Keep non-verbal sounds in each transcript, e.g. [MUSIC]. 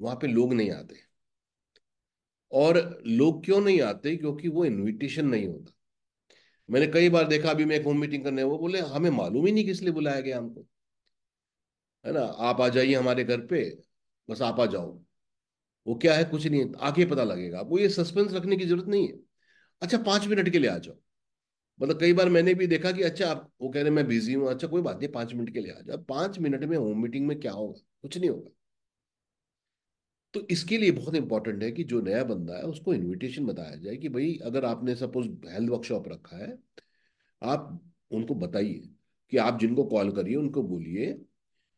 वहां पे लोग नहीं आते और लोग क्यों नहीं आते क्योंकि वो इनविटेशन नहीं होता मैंने कई बार देखा अभी मैं एक होम मीटिंग करने वो बोले हमें मालूम ही नहीं किस लिए बुलाया गया हमको है ना आप आ जाइए हमारे घर पे बस आप आ जाओ वो क्या है कुछ नहीं आके पता लगेगा आपको ये सस्पेंस रखने की जरूरत नहीं है अच्छा पांच मिनट के लिए आ जाओ मतलब कई बार मैंने भी देखा कि अच्छा आप वो कह रहे मैं बिजी हूँ अच्छा कोई बात नहीं पांच मिनट के लिए आ जाओ पांच मिनट में होम मीटिंग में क्या होगा कुछ नहीं होगा तो इसके लिए बहुत इंपॉर्टेंट है कि जो नया बंदा है उसको इनविटेशन बताया जाए कि भाई अगर आपने सपोज हेल्थ वर्कशॉप रखा है आप उनको बताइए कि आप जिनको कॉल करिए उनको बोलिए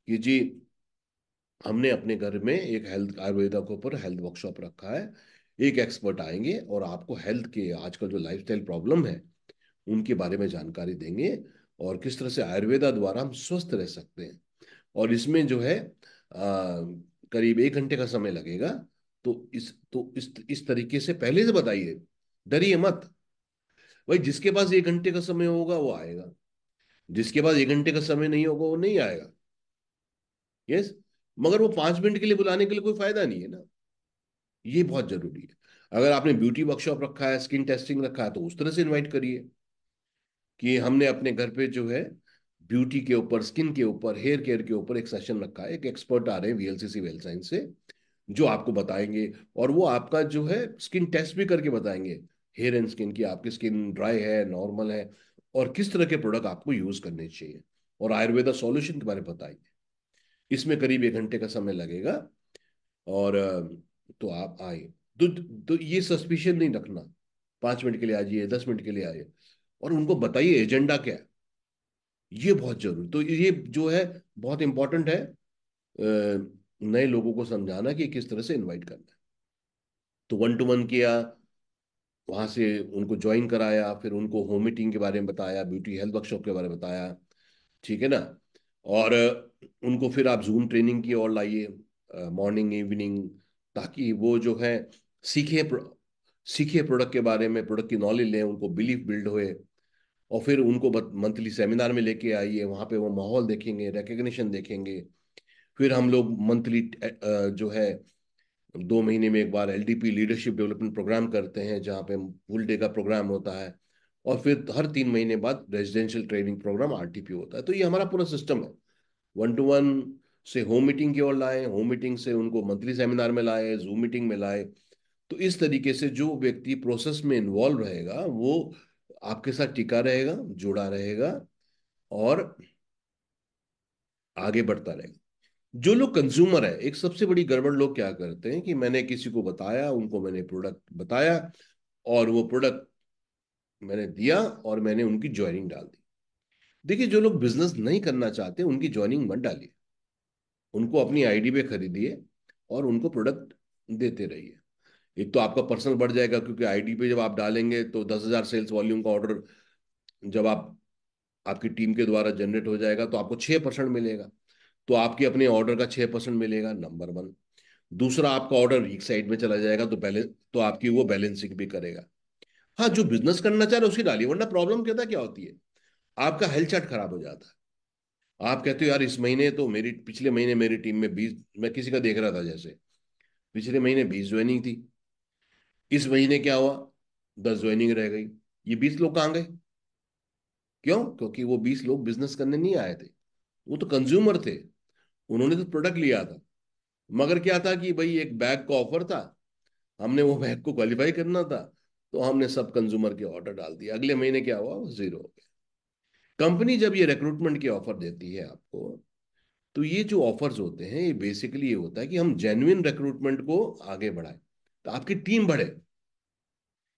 कि जी हमने अपने घर में एक हेल्थ आयुर्वेदा के ऊपर हेल्थ वर्कशॉप रखा है एक एक्सपर्ट आएंगे और आपको हेल्थ के आजकल जो लाइफ प्रॉब्लम है उनके बारे में जानकारी देंगे और किस तरह से आयुर्वेदा द्वारा हम स्वस्थ रह सकते हैं और इसमें जो है आ, करीब एक घंटे का समय लगेगा तो इस तो इस इस तरीके से पहले से बताइए डरिए मत भाई जिसके पास एक घंटे का समय होगा वो आएगा जिसके पास एक घंटे का समय नहीं होगा वो नहीं आएगा यस मगर वो पांच मिनट के लिए बुलाने के लिए कोई फायदा नहीं है ना ये बहुत जरूरी है अगर आपने ब्यूटी वर्कशॉप रखा है स्किन टेस्टिंग रखा है तो उस तरह से इन्वाइट करिए कि हमने अपने घर पे जो है ब्यूटी के ऊपर स्किन के ऊपर हेयर केयर के ऊपर एक सेशन रखा है एक एक्सपर्ट आ रहे हैं वीएलसीसी वेल साइंस से जो आपको बताएंगे और वो आपका जो है स्किन टेस्ट भी करके बताएंगे हेयर एंड स्किन की आपकी स्किन ड्राई है नॉर्मल है और किस तरह के प्रोडक्ट आपको यूज करने चाहिए और आयुर्वेदा सॉल्यूशन के बारे में बताएंगे इसमें करीब एक घंटे का समय लगेगा और तो आप आए तो, तो ये सस्पिशन नहीं रखना पांच मिनट के लिए आ जाइए दस मिनट के लिए आइए और उनको बताइए एजेंडा क्या है ये बहुत जरूरी तो ये जो है बहुत इंपॉर्टेंट है नए लोगों को समझाना कि किस तरह से इनवाइट करना है तो वन टू वन किया वहां से उनको ज्वाइन कराया फिर उनको होम मीटिंग के बारे में बताया ब्यूटी हेल्थ वर्कशॉप के बारे में बताया ठीक है ना और उनको फिर आप जूम ट्रेनिंग की और लाइए मॉर्निंग इवनिंग ताकि वो जो है सीखे प्र, सीखे प्रोडक्ट के बारे में प्रोडक्ट की नॉलेज लें उनको बिलीफ बिल्ड हुए और फिर उनको मंथली सेमिनार में लेके आइए वहाँ पे वो माहौल देखेंगे रिकग्निशन देखेंगे फिर हम लोग मंथली जो है दो महीने में एक बार एल लीडरशिप डेवलपमेंट प्रोग्राम करते हैं जहाँ पे फुल डे का प्रोग्राम होता है और फिर हर तीन महीने बाद रेजिडेंशियल ट्रेनिंग प्रोग्राम आर होता है तो ये हमारा पूरा सिस्टम है वन टू वन से होम मीटिंग की ओर लाए होम मीटिंग से उनको मंथली सेमिनार में लाए जूम मीटिंग में लाए तो इस तरीके से जो व्यक्ति प्रोसेस में इन्वॉल्व रहेगा वो आपके साथ टिका रहेगा जुड़ा रहेगा और आगे बढ़ता रहेगा जो लोग कंज्यूमर है एक सबसे बड़ी गड़बड़ लोग क्या करते हैं कि मैंने किसी को बताया उनको मैंने प्रोडक्ट बताया और वो प्रोडक्ट मैंने दिया और मैंने उनकी ज्वाइनिंग डाल दी देखिए जो लोग बिजनेस नहीं करना चाहते उनकी ज्वाइनिंग मत डालिए उनको अपनी आईडी पे खरीदिए और उनको प्रोडक्ट देते रहिए एक तो आपका पर्सनल बढ़ जाएगा क्योंकि आईडी पे जब आप डालेंगे तो दस हज़ार सेल्स वॉल्यूम का ऑर्डर जब आप आपकी टीम के द्वारा जनरेट हो जाएगा तो आपको छह परसेंट मिलेगा तो आपके अपने ऑर्डर का छह परसेंट मिलेगा नंबर वन दूसरा आपका ऑर्डर एक साइड में चला जाएगा तो बैलेंस तो आपकी वो बैलेंसिंग भी करेगा हाँ जो बिजनेस करना चाह रहे उसकी डाली वरना प्रॉब्लम क्या था क्या होती है आपका हेल्थ चार्ट खराब हो जाता है आप कहते हो यार इस महीने तो मेरी पिछले महीने मेरी टीम में बीस मैं किसी का देख रहा था जैसे पिछले महीने बीस ज्वाइनिंग थी इस महीने क्या हुआ दस ज्वाइनिंग रह गई ये बीस लोग कहाँ गए क्यों क्योंकि वो बीस लोग बिजनेस करने नहीं आए थे वो तो कंज्यूमर थे उन्होंने तो प्रोडक्ट लिया था मगर क्या था कि भाई एक बैग का ऑफर था हमने वो बैग को क्वालिफाई करना था तो हमने सब कंज्यूमर के ऑर्डर डाल दिया अगले महीने क्या हुआ वो जीरो हो गया कंपनी जब ये रिक्रूटमेंट के ऑफर देती है आपको तो ये जो ऑफर्स होते हैं ये बेसिकली ये होता है कि हम जेन्युन रिक्रूटमेंट को आगे बढ़ाएं तो आपकी टीम बढ़े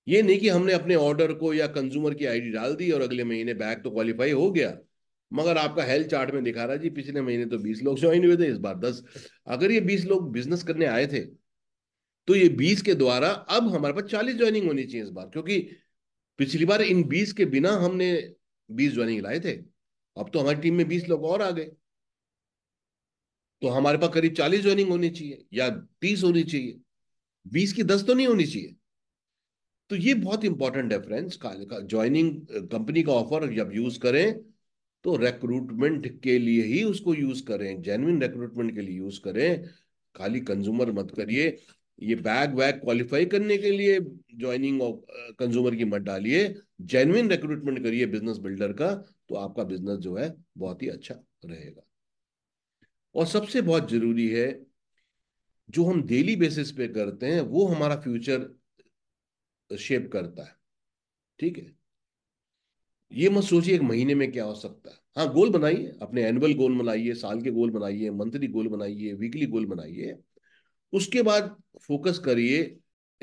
ये नहीं कि हमने अपने ऑर्डर को या कंज्यूमर की आईडी डाल दी और अगले महीने बैग तो क्वालिफाई हो गया मगर आपका हेल्थ चार्ट में दिखा रहा जी पिछले महीने तो बीस लोग ज्वाइन हुए थे इस बार दस अगर ये बीस लोग बिजनेस करने आए थे तो ये बीस के द्वारा अब हमारे पास चालीस ज्वाइनिंग होनी चाहिए इस बार क्योंकि पिछली बार इन बीस के बिना हमने बीस ज्वाइनिंग लाए थे अब तो हमारी टीम में बीस लोग और आ गए तो हमारे पास करीब चालीस ज्वाइनिंग होनी चाहिए या तीस होनी चाहिए बीस की दस तो नहीं होनी चाहिए तो ये बहुत इंपॉर्टेंट डिफरेंस ज्वाइनिंग कंपनी का ऑफर uh, जब यूज करें तो रिक्रूटमेंट के लिए ही उसको यूज करें जेन्यन रिक्रूटमेंट के लिए यूज करें खाली कंज्यूमर मत करिए ये बैग वैग क्वालिफाई करने के लिए ज्वाइनिंग कंज्यूमर uh, की मत डालिए जेन्यन रिक्रूटमेंट करिए बिजनेस बिल्डर का तो आपका बिजनेस जो है बहुत ही अच्छा रहेगा और सबसे बहुत जरूरी है जो हम डेली बेसिस पे करते हैं वो हमारा फ्यूचर शेप करता है ठीक है ये मत सोचिए एक महीने में क्या हो सकता है हाँ गोल बनाइए अपने एनुअल गोल बनाइए साल के गोल बनाइए मंथली गोल बनाइए वीकली गोल बनाइए उसके बाद फोकस करिए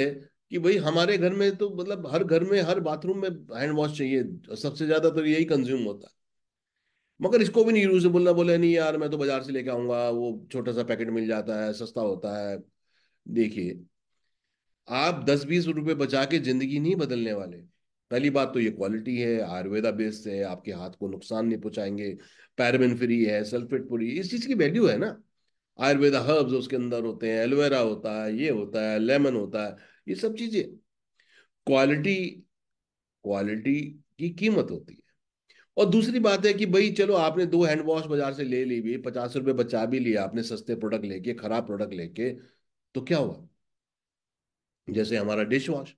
कि भाई हमारे घर में तो मतलब हर घर में हर बाथरूम में हैंड वॉश चाहिए सबसे ज्यादा तो यही कंज्यूम होता है मगर इसको भी नहीं यूज बोलना बोले नहीं यार मैं तो बाजार से लेके आऊंगा वो छोटा सा पैकेट मिल जाता है सस्ता होता है देखिए आप दस बीस रुपए बचा के जिंदगी नहीं बदलने वाले पहली बात तो ये क्वालिटी है आयुर्वेदा बेस्ड है आपके हाथ को नुकसान नहीं पहुंचाएंगे पैराबिन फ्री है सल्फेट फ्री इस चीज की वैल्यू है ना आयुर्वेदा हर्ब्स उसके अंदर होते हैं एलोवेरा होता है ये होता है लेमन होता है ये सब चीजें क्वालिटी क्वालिटी की कीमत होती है और दूसरी बात है कि भाई चलो आपने दो हैंड वॉश बाजार से ले ली भी पचास रुपए बचा भी लिया आपने सस्ते प्रोडक्ट लेके खराब प्रोडक्ट लेके तो क्या हुआ जैसे हमारा डिश वॉश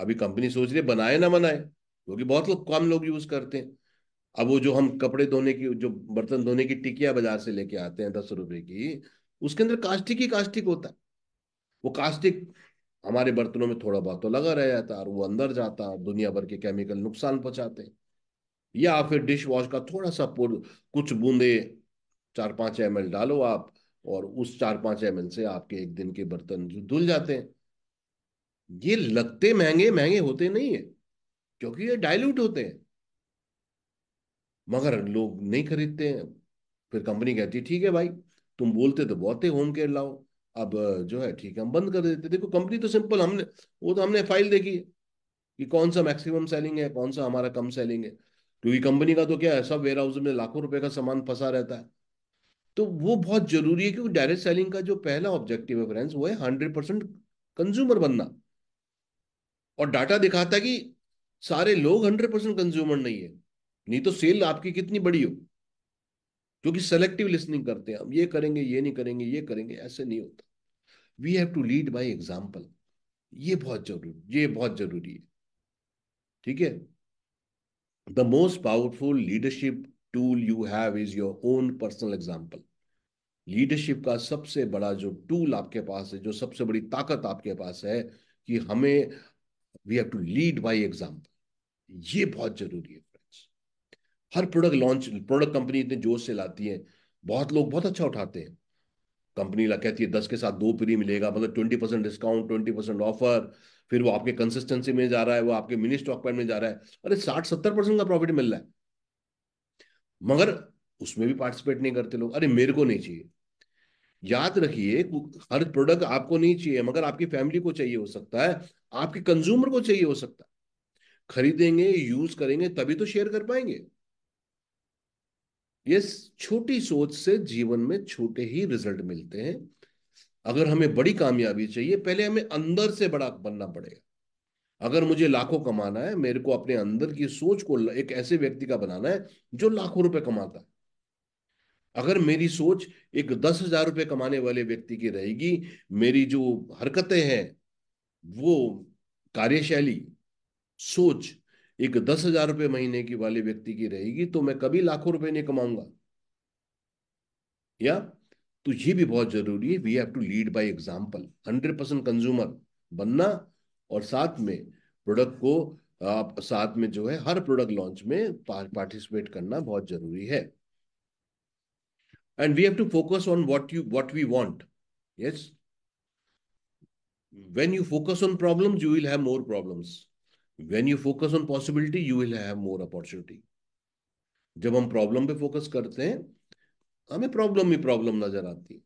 अभी कंपनी सोच रही है बनाए ना बनाए क्योंकि बहुत लोग कम लोग यूज करते हैं अब वो जो हम कपड़े धोने की जो बर्तन धोने की टिकिया बाजार से लेके आते हैं दस रुपए की उसके अंदर कास्टिक ही कास्टिक होता है वो कास्टिक हमारे बर्तनों में थोड़ा बहुत तो लगा रह जाता है और वो अंदर जाता है दुनिया भर के केमिकल नुकसान पहुंचाते हैं या फिर डिश वॉश का थोड़ा सा कुछ बूंदे चार पांच एम डालो आप और उस चार पांच एम से आपके एक दिन के बर्तन धुल जाते हैं ये लगते महंगे महंगे होते नहीं है क्योंकि ये डाइल्यूट होते हैं मगर लोग नहीं खरीदते हैं फिर कंपनी कहती है ठीक है भाई तुम बोलते तो बहुत होम केयर लाओ अब जो है ठीक है हम बंद कर देते देखो कंपनी तो सिंपल हमने वो तो हमने फाइल देखी है कि कौन सा मैक्सिमम सेलिंग है कौन सा हमारा कम सेलिंग है क्योंकि कंपनी का तो क्या है सब वेयर हाउस में लाखों रुपए का सामान फंसा रहता है तो वो बहुत जरूरी है क्योंकि डायरेक्ट सेलिंग का जो पहला ऑब्जेक्टिव है फ्रेंड्स वो है हंड्रेड परसेंट कंज्यूमर बनना और डाटा दिखाता है कि सारे लोग हंड्रेड परसेंट कंज्यूमर नहीं है नहीं तो सेल आपकी कितनी बड़ी हो क्योंकि सेलेक्टिव लिसनिंग करते हैं हम ये करेंगे ये नहीं करेंगे ये करेंगे ऐसे नहीं होता we have to lead by example ये बहुत जरूरी ये बहुत जरूरी है ठीक है the most powerful leadership tool you have is your own personal example leadership का सबसे बड़ा जो टूल आपके पास है जो सबसे बड़ी ताकत आपके पास है कि हमें we have to lead by example ये बहुत जरूरी है फ्रेंड्स हर प्रोडक्ट लॉन्च प्रोडक्ट कंपनी इतने जोश से लाती है बहुत लोग बहुत अच्छा उठाते हैं कंपनी ला कहती है दस के साथ दो फ्री मिलेगा मतलब twenty percent discount twenty percent offer फिर वो आपके कंसिस्टेंसी में जा रहा है वो आपके मिनी स्टॉक पॉइंट में जा रहा है अरे साठ सत्तर परसेंट का प्रॉफिट मिल रहा है मगर उसमें भी पार्टिसिपेट नहीं करते लोग अरे मेरे को नहीं चाहिए याद रखिए हर प्रोडक्ट आपको नहीं चाहिए मगर आपकी फैमिली को चाहिए हो सकता है आपके कंज्यूमर को चाहिए हो सकता है खरीदेंगे यूज करेंगे तभी तो शेयर कर पाएंगे ये छोटी सोच से जीवन में छोटे ही रिजल्ट मिलते हैं अगर हमें बड़ी कामयाबी चाहिए पहले हमें अंदर से बड़ा बनना पड़ेगा अगर मुझे लाखों कमाना है मेरे को अपने अंदर की सोच को एक ऐसे व्यक्ति का बनाना है जो लाखों रुपए कमाता है अगर मेरी सोच एक दस हजार रुपये कमाने वाले व्यक्ति की रहेगी मेरी जो हरकतें हैं वो कार्यशैली सोच एक दस हजार रुपये महीने की वाले व्यक्ति की रहेगी तो मैं कभी लाखों रुपए नहीं कमाऊंगा या तो ये भी बहुत जरूरी है we have to lead by example 100 percent consumer बनना और साथ में प्रोडक्ट को आप साथ में जो है हर प्रोडक्ट लॉन्च में पार्टिसिपेट करना बहुत जरूरी है and we have to focus on what you what we want yes when you focus on problems you will have more problems when you focus on possibility you will have more opportunity जब हम problem पे focus करते हैं हमें problem ही problem नजर आती है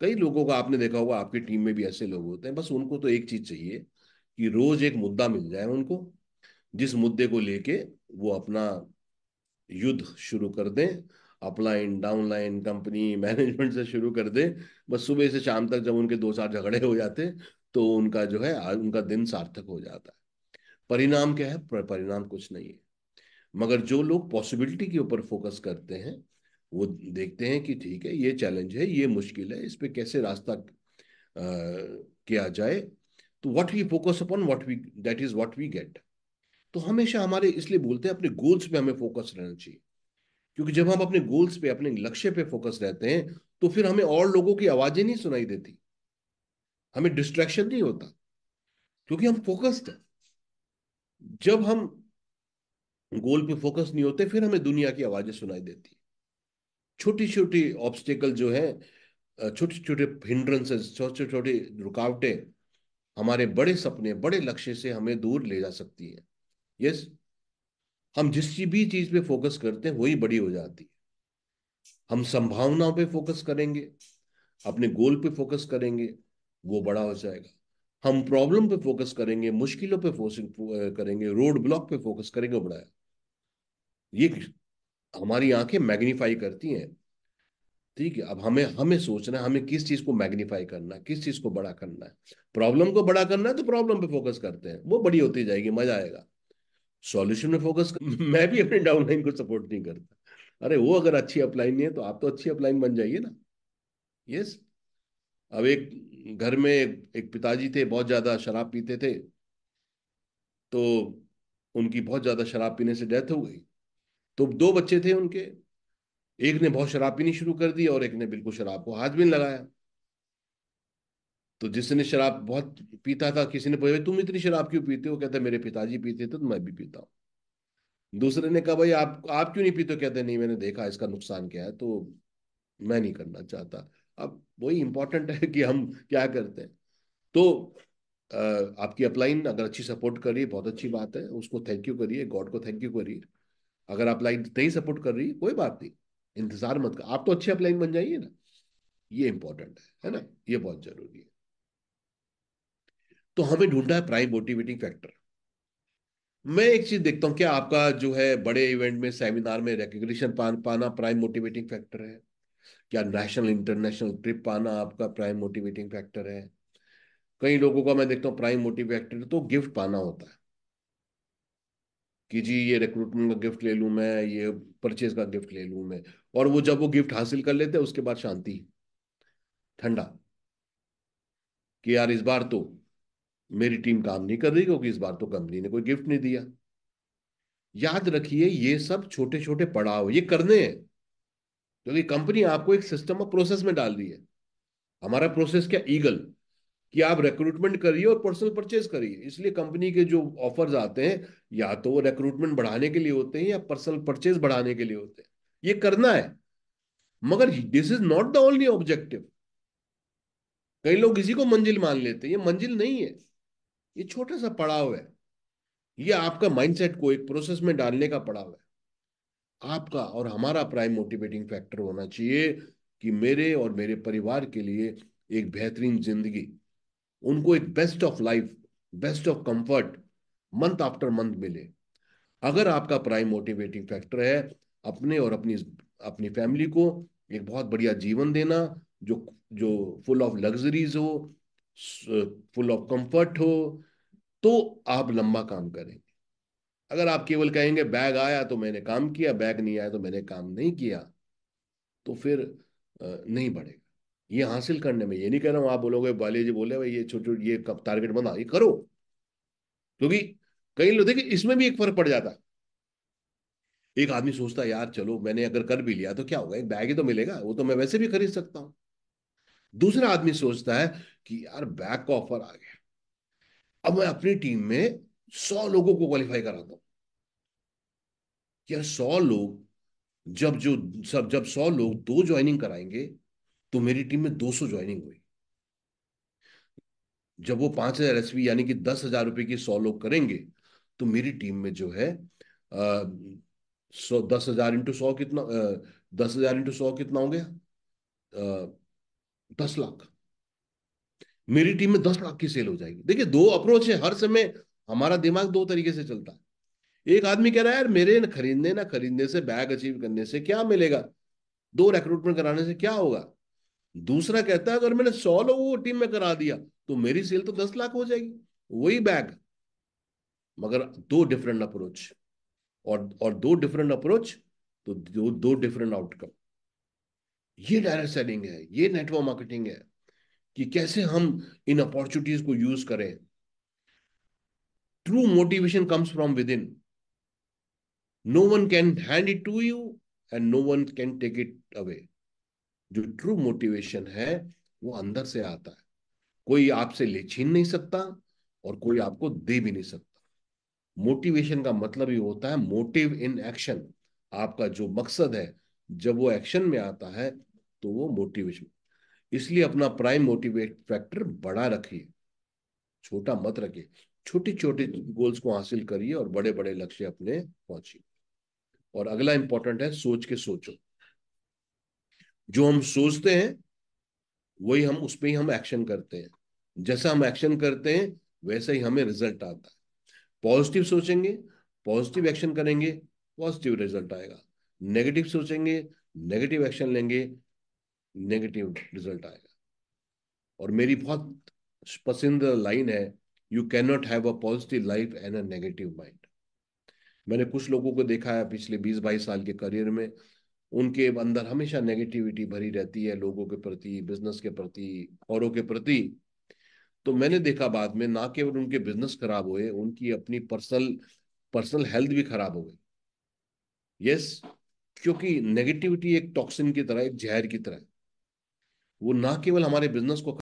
कई लोगों का आपने देखा होगा आपकी टीम में भी ऐसे लोग होते हैं बस उनको तो एक चीज चाहिए कि रोज एक मुद्दा मिल जाए उनको जिस मुद्दे को लेके वो अपना युद्ध शुरू कर दें अपलाइन डाउनलाइन कंपनी मैनेजमेंट से शुरू कर दें बस सुबह से शाम तक जब उनके दो चार झगड़े हो जाते तो उनका जो है उनका दिन सार्थक हो जाता है परिणाम क्या है परिणाम कुछ नहीं है मगर जो लोग पॉसिबिलिटी के ऊपर फोकस करते हैं वो देखते हैं कि ठीक है ये चैलेंज है ये मुश्किल है इस पर कैसे रास्ता किया जाए तो what we focus upon what we that is what we get तो हमेशा हमारे इसलिए बोलते हैं अपने गोल्स पे हमें फोकस रहना चाहिए क्योंकि जब हम अपने गोल्स पे अपने लक्ष्य पे फोकस रहते हैं तो फिर हमें और लोगों की आवाजें नहीं सुनाई देती हमें डिस्ट्रैक्शन नहीं होता क्योंकि हम फोकस्ड हैं जब हम गोल पे फोकस नहीं होते फिर हमें दुनिया की आवाजें सुनाई देती छोटी छोटी ऑब्स्टिकल जो है छोटे छोटे हिंड्रेंसेस छोटे छोटे रुकावटें हमारे बड़े सपने बड़े लक्ष्य से हमें दूर ले जा सकती है यस yes? हम जिस भी चीज पे फोकस करते हैं वही बड़ी हो जाती है हम संभावनाओं पे फोकस करेंगे अपने गोल पे फोकस करेंगे वो बड़ा हो जाएगा हम प्रॉब्लम पे फोकस करेंगे मुश्किलों पे फोकस करेंगे रोड ब्लॉक पे फोकस करेंगे वो बड़ा है ये हमारी आंखें मैग्नीफाई करती हैं ठीक है अब हमें हमें सोचना है हमें किस चीज को मैग्नीफाई करना है किस चीज को बड़ा करना है प्रॉब्लम को बड़ा करना है तो प्रॉब्लम पे फोकस करते हैं वो बड़ी होती जाएगी मजा आएगा सॉल्यूशन में फोकस कर... [LAUGHS] मैं भी अपने डाउनलाइन को सपोर्ट नहीं करता अरे वो अगर अच्छी अपलाइन नहीं है तो आप तो अच्छी अपलाइन बन जाइए ना यस अब एक घर में एक पिताजी थे बहुत ज्यादा शराब पीते थे तो उनकी बहुत ज्यादा शराब पीने से डेथ हो गई तो दो बच्चे थे उनके एक ने बहुत शराब पीनी शुरू कर दी और एक ने बिल्कुल शराब को हाथ भी नहीं लगाया तो जिसने शराब बहुत पीता था किसी ने पूछा तुम इतनी शराब क्यों पीते हो कहते मेरे पिताजी पीते थे तो मैं भी पीता हूँ दूसरे ने कहा भाई आप आप क्यों नहीं पीते कहते नहीं मैंने देखा इसका नुकसान क्या है तो मैं नहीं करना चाहता अब वही इंपॉर्टेंट है कि हम क्या करते हैं तो आपकी अपलाइन अगर अच्छी सपोर्ट करिए बहुत अच्छी बात है उसको थैंक यू करिए गॉड को थैंक यू करिए अगर आप लाइन नहीं सपोर्ट कर रही कोई बात नहीं इंतजार मत कर आप तो अच्छे अपलाइन बन जाइए ना ये इंपॉर्टेंट है है ना ये बहुत जरूरी है तो हमें ढूंढा है प्राइम मोटिवेटिंग फैक्टर मैं एक चीज देखता हूं क्या आपका जो है बड़े इवेंट में सेमिनार में रिकग्निशन पाना प्राइम मोटिवेटिंग फैक्टर है क्या नेशनल इंटरनेशनल ट्रिप पाना आपका प्राइम मोटिवेटिंग फैक्टर है कई लोगों का मैं देखता हूँ प्राइम मोटिव तो गिफ्ट पाना होता है कि जी ये रिक्रूटमेंट का गिफ्ट ले लूँ मैं ये परचेज का गिफ्ट ले लूँ मैं और वो जब वो गिफ्ट हासिल कर लेते हैं उसके बाद शांति ठंडा कि यार इस बार तो मेरी टीम काम नहीं कर रही क्योंकि इस बार तो कंपनी ने कोई गिफ्ट नहीं दिया याद रखिए ये सब छोटे छोटे पड़ाव ये करने हैं क्योंकि कंपनी आपको एक सिस्टम और प्रोसेस में डाल रही है हमारा प्रोसेस क्या ईगल कि आप रिक्रूटमेंट करिए और पर्सनल परचेज करिए इसलिए कंपनी के जो ऑफर्स आते हैं या तो वो रिक्रूटमेंट बढ़ाने के लिए होते हैं या पर्सनल परचेज बढ़ाने के लिए होते हैं ये करना है मगर this is not the only objective कई लोग इसी को मंजिल मान लेते हैं ये मंजिल नहीं है ये छोटा सा पड़ाव है ये आपका माइंडसेट को एक प्रोसेस में डालने का पड़ाव है आपका और हमारा प्राइम मोटिवेटिंग फैक्टर होना चाहिए कि मेरे और मेरे परिवार के लिए एक बेहतरीन जिंदगी उनको एक best of life best of comfort month after month मिले अगर आपका प्राइम मोटिवेटिंग फैक्टर है अपने और अपनी अपनी फैमिली को एक बहुत बढ़िया जीवन देना जो जो फुल ऑफ लग्जरीज हो फुल ऑफ कंफर्ट हो तो आप लंबा काम करेंगे अगर आप केवल कहेंगे बैग आया तो मैंने काम किया बैग नहीं आया तो मैंने काम नहीं किया तो फिर नहीं बढ़ेगा ये हासिल करने में ये नहीं कह रहा हूं आप बोलोगे बाली जी बोले भाई ये छोटे ये टारगेट बना ये करो क्योंकि कई लोग देखिए इसमें भी एक फर्क पड़ जाता है एक आदमी सोचता है यार चलो मैंने अगर कर भी लिया तो क्या होगा एक बैग ही तो मिलेगा वो तो मैं वैसे भी खरीद सकता हूं दूसरा आदमी सोचता है कि यार बैग का ऑफर आ गया अब मैं अपनी टीम में सौ लोगों को क्वालिफाई कराता हूं क्या सौ लोग जब जो सब जब सौ लोग दो ज्वाइनिंग कराएंगे तो मेरी टीम में 200 ज्वाइनिंग हुई जब वो पांच हजार एस यानी कि दस हजार रुपए की सौ लोग करेंगे तो मेरी टीम में जो है सौ दस हजार इंटू सौ कितना दस हजार इंटू सौ कितना हो गया दस लाख मेरी टीम में दस लाख की सेल हो जाएगी देखिए दो अप्रोच है हर समय हमारा दिमाग दो तरीके से चलता है एक आदमी कह रहा है यार मेरे ना खरीदने ना खरीदने से बैग अचीव करने से क्या मिलेगा दो रिक्रूटमेंट कराने से क्या होगा दूसरा कहता है अगर मैंने सौ लोगों को टीम में करा दिया तो मेरी सेल तो दस लाख हो जाएगी वही बैग मगर दो डिफरेंट अप्रोच और और दो डिफरेंट अप्रोच तो दो दो डिफरेंट आउटकम ये डायरेक्ट सेलिंग है ये नेटवर्क मार्केटिंग है कि कैसे हम इन अपॉर्चुनिटीज को यूज करें true motivation comes from within no one can hand it to you and no one can take it away जो ट्रू मोटिवेशन है वो अंदर से आता है कोई आपसे ले छीन नहीं सकता और कोई आपको दे भी नहीं सकता मोटिवेशन का मतलब ये होता है मोटिव इन एक्शन आपका जो मकसद है जब वो एक्शन में आता है तो वो मोटिवेशन इसलिए अपना प्राइम मोटिवेट फैक्टर बड़ा रखिए छोटा मत रखिए छोटे छोटे गोल्स को हासिल करिए और बड़े बड़े लक्ष्य अपने पहुंचिए और अगला इंपॉर्टेंट है सोच के सोचो जो हम सोचते हैं वही हम उस पर ही हम एक्शन करते हैं जैसा हम एक्शन करते हैं वैसा ही हमें रिजल्ट आता है पॉजिटिव सोचेंगे पॉजिटिव एक्शन करेंगे पॉजिटिव रिजल्ट आएगा नेगेटिव सोचेंगे नेगेटिव एक्शन लेंगे नेगेटिव रिजल्ट आएगा और मेरी बहुत पसंद लाइन है you cannot have a positive life and a negative mind मैंने कुछ लोगों को देखा है पिछले बीस बाईस साल के करियर में उनके अंदर हमेशा नेगेटिविटी भरी रहती है लोगों के प्रति बिजनेस के प्रति औरों के प्रति तो मैंने देखा बाद में ना केवल उनके बिजनेस खराब हुए उनकी अपनी पर्सनल पर्सनल हेल्थ भी खराब हो गई यस क्योंकि नेगेटिविटी एक टॉक्सिन की तरह एक जहर की तरह वो ना केवल हमारे बिजनेस को